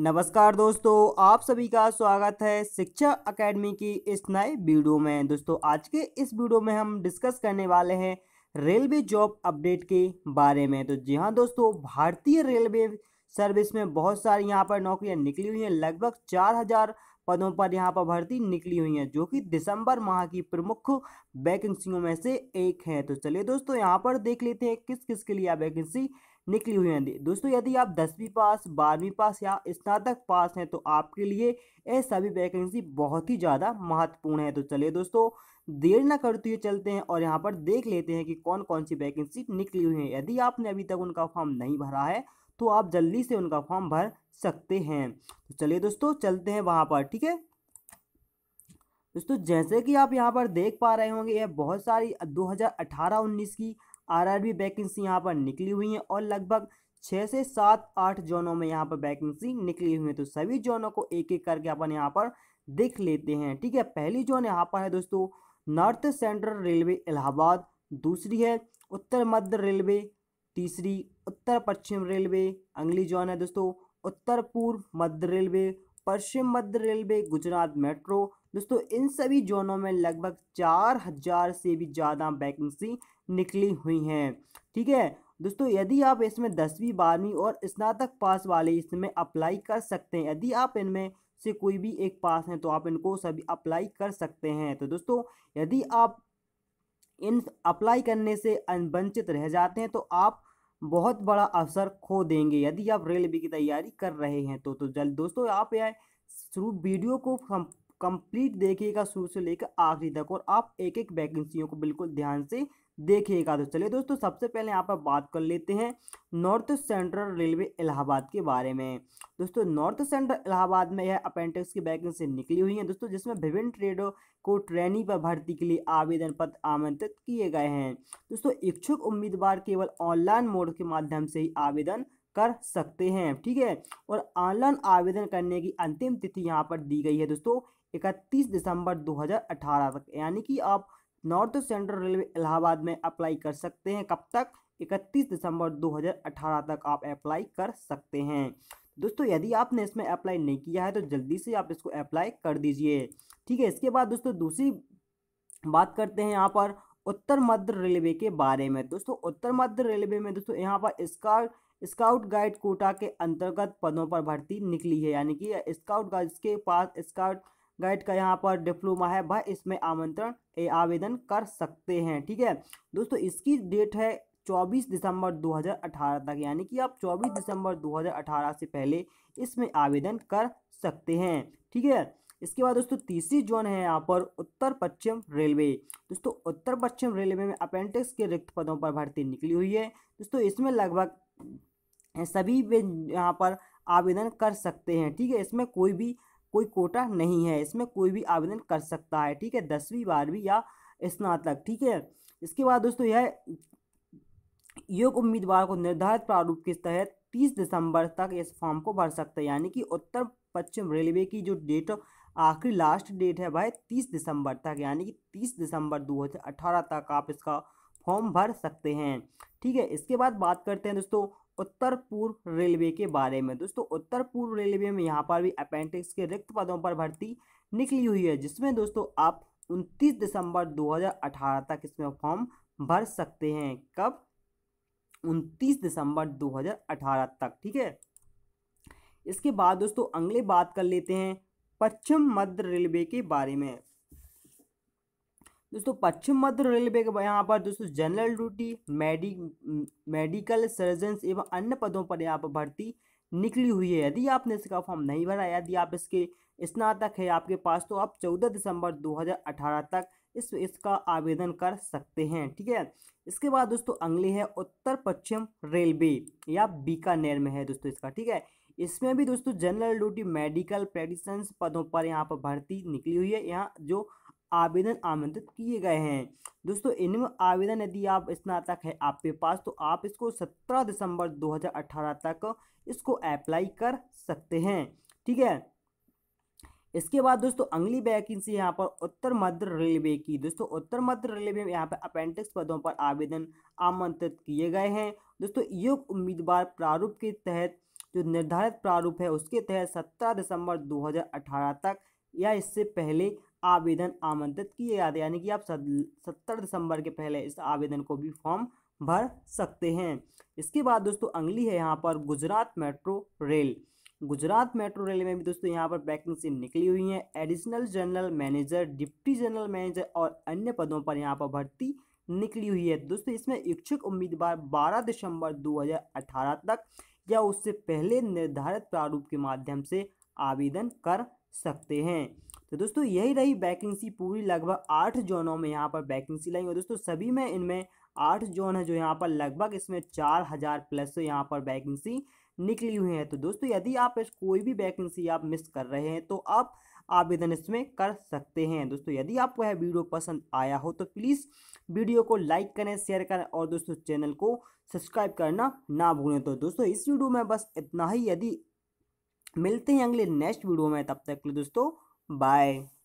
नमस्कार दोस्तों आप सभी का स्वागत है शिक्षा एकेडमी की इस नए वीडियो में दोस्तों आज के इस वीडियो में हम डिस्कस करने वाले हैं रेलवे जॉब अपडेट के बारे में तो जी हाँ दोस्तों भारतीय रेलवे सर्विस में बहुत सारी यहाँ पर नौकरियाँ निकली हुई हैं लगभग चार हज़ार पदों पर यहाँ पर भर्ती निकली हुई हैं जो कि दिसंबर माह की प्रमुख वैकेंसियों में से एक है तो चलिए दोस्तों यहाँ पर देख लेते हैं किस किस के लिए वैकेंसी निकली हुई हैं दोस्तों यदि आप दसवीं पास बारहवीं पास या स्नातक पास हैं तो आपके लिए ये सभी वैकेंसी बहुत ही ज़्यादा महत्वपूर्ण है तो चलिए दोस्तों देर ना करते तो हुए चलते हैं और यहाँ पर देख लेते हैं कि कौन कौन सी वैकेंसी निकली हुई है यदि आपने अभी तक उनका फॉर्म नहीं भरा है तो आप जल्दी से उनका फॉर्म भर सकते हैं तो चलिए दोस्तों चलते हैं वहाँ पर ठीक है दोस्तों जैसे कि आप यहाँ पर देख पा रहे होंगे यह बहुत सारी दो हज़ार की आरआरबी वैकेंसी यहाँ पर निकली हुई हैं और लगभग छः से सात आठ जोनों में यहाँ पर वैकेंसी निकली हुई है तो सभी जोनों को एक एक करके अपन यहाँ पर देख लेते हैं ठीक है पहली जोन यहाँ पर है दोस्तों नॉर्थ सेंट्रल रेलवे इलाहाबाद दूसरी है उत्तर मध्य रेलवे तीसरी उत्तर पश्चिम रेलवे अगली जोन है दोस्तों उत्तर पूर्व मध्य रेलवे पश्चिम मध्य रेलवे गुजरात मेट्रो दोस्तों इन सभी जोनों में लगभग चार हजार से भी ज़्यादा वैकेंसी निकली हुई हैं ठीक है दोस्तों यदि आप इसमें दसवीं बारहवीं और स्नातक पास वाले इसमें अप्लाई कर सकते हैं यदि आप इनमें से कोई भी एक पास हैं तो आप इनको सभी अप्लाई कर सकते हैं तो दोस्तों यदि आप इन अप्लाई करने से वंचित रह जाते हैं तो आप बहुत बड़ा अवसर खो देंगे यदि आप रेलवे की तैयारी कर रहे हैं तो तो जल्द दोस्तों आप यह शुरू वीडियो को कंप्लीट देखिएगा शुरू से लेकर आखिरी तक और आप एक एक वैकेंसियों को बिल्कुल ध्यान से देखिएगा तो चलिए दोस्तों सबसे पहले यहाँ पर बात कर लेते हैं नॉर्थ सेंट्रल रेलवे इलाहाबाद के बारे में दोस्तों नॉर्थ सेंट्रल इलाहाबाद में यह अपेंटिक्स की वैकेंसी निकली हुई है दोस्तों जिसमें विभिन्न ट्रेडों को ट्रेनी पर भर्ती के लिए आवेदन पत्र आमंत्रित किए गए हैं दोस्तों इच्छुक उम्मीदवार केवल ऑनलाइन मोड के माध्यम से ही आवेदन कर सकते हैं ठीक है और ऑनलाइन आवेदन करने की अंतिम तिथि यहाँ पर दी गई है दोस्तों इकतीस दिसंबर दो तक यानी कि आप नॉर्थ सेंट्रल रेलवे इलाहाबाद में अप्लाई कर सकते हैं कब तक 31 दिसंबर 2018 तक आप अप्लाई कर सकते हैं दोस्तों यदि आपने इसमें अप्लाई नहीं किया है तो जल्दी से आप इसको अप्लाई कर दीजिए ठीक है इसके बाद दोस्तों दूसरी बात करते हैं यहाँ पर उत्तर मध्य रेलवे के बारे में दोस्तों उत्तर मध्य रेलवे में दोस्तों यहाँ पर स्काउट स्काउट गाइड कोटा के अंतर्गत पदों पर भर्ती निकली है यानी कि स्काउट गाइड के पास स्काउट गाइड का यहाँ पर डिप्लोमा है वह इसमें आमंत्रण आवेदन कर सकते हैं ठीक है दोस्तों इसकी डेट है 24 दिसंबर 2018 तक यानी कि आप 24 दिसंबर 2018 से पहले इसमें आवेदन कर सकते हैं ठीक है इसके बाद दोस्तों तीसरी जोन है यहाँ पर उत्तर पश्चिम रेलवे दोस्तों उत्तर पश्चिम रेलवे में अपेंटिक्स के रिक्त पदों पर भर्ती निकली हुई है दोस्तों इसमें लगभग सभी वे यहाँ पर आवेदन कर सकते हैं ठीक है इसमें कोई भी कोई कोटा नहीं है इसमें कोई भी आवेदन कर सकता है ठीक है दसवीं बारहवीं या स्नातक ठीक है इसके बाद दोस्तों यह योग उम्मीदवार को निर्धारित प्रारूप के तहत तीस दिसंबर तक इस फॉर्म को भर सकते हैं यानी कि उत्तर पश्चिम रेलवे की जो डेट आखिरी लास्ट डेट है भाई तीस दिसंबर तक यानी कि तीस दिसंबर दो हज़ार अठारह तक आप इसका फॉर्म भर सकते हैं ठीक है इसके बाद बात करते हैं दोस्तों उत्तर पूर्व रेलवे के बारे में दोस्तों उत्तर पूर्व रेलवे में यहाँ पर भी अपेंडिक्स के रिक्त पदों पर भर्ती निकली हुई है जिसमें दोस्तों आप 29 दिसंबर 2018 तक इसमें फॉर्म भर सकते हैं कब 29 दिसंबर 2018 तक ठीक है इसके बाद दोस्तों अगले बात कर लेते हैं पश्चिम मध्य रेलवे के बारे में दोस्तों पश्चिम मध्य रेलवे के यहाँ पर दोस्तों general duty medi medical surgeon एवं अन्य पदों पर यहाँ पर भर्ती निकली हुई है यदि आपने इसका फॉर्म नहीं भरा यदि आप इसके स्नातक है आपके पास तो आप 14 दिसंबर 2018 तक इस इसका आवेदन कर सकते हैं ठीक है इसके बाद दोस्तों अगली है उत्तर पश्चिम रेलवे या बीकानेर में है दोस्तों इसका ठीक है इसमें भी दोस्तों जनरल ड्यूटी मेडिकल प्रेडिशंस पदों पर यहाँ पर भर्ती निकली हुई है यहाँ जो आवेदन आमंत्रित किए गए हैं दोस्तों इनमें आवेदन यदि आप स्नातक है आपके पास तो आप इसको 17 दिसंबर 2018 तक इसको अप्लाई कर सकते हैं ठीक है इसके बाद दोस्तों अगली वैकेंसी यहाँ पर उत्तर मध्य रेलवे की दोस्तों उत्तर मध्य रेलवे में यहाँ पर अपेंटिक्स पदों पर आवेदन आमंत्रित किए गए हैं दोस्तों योग उम्मीदवार प्रारूप के तहत जो निर्धारित प्रारूप है उसके तहत 17 दिसंबर 2018 तक या इससे पहले आवेदन आमंत्रित किए जाते हैं यानी कि आप सत्तर दिसंबर के पहले इस आवेदन को भी फॉर्म भर सकते हैं इसके बाद दोस्तों अगली है यहाँ पर Gujarat metro rail Gujarat metro rail में भी दोस्तों यहाँ पर वैकेंसी निकली हुई है additional general manager deputy general manager और अन्य पदों पर यहाँ पर भर्ती निकली हुई है दोस्तों इसमें इच्छुक उम्मीदवार 12 दिसंबर 2018 तक या उससे पहले निर्धारित प्रारूप के माध्यम से आवेदन कर सकते हैं तो दोस्तों यही रही वैकेंसी पूरी लगभग आठ जोनों में यहाँ पर वैकेंसी लाई और दोस्तों सभी में इनमें आठ जोन है जो यहाँ पर लगभग इसमें चार हज़ार प्लस यहाँ पर वैकेंसी निकली हुई है तो दोस्तों यदि आप इस कोई भी वैकेंसी आप मिस कर रहे हैं तो आप आवेदन इसमें कर सकते हैं दोस्तों यदि आपको यह वीडियो पसंद आया हो तो प्लीज़ वीडियो को लाइक करें शेयर करें और दोस्तों चैनल को सब्सक्राइब करना ना भूलें तो दोस्तों इस वीडियो में बस इतना ही यदि मिलते हैं अगले नेक्स्ट वीडियो में तब तक के लिए दोस्तों Bye.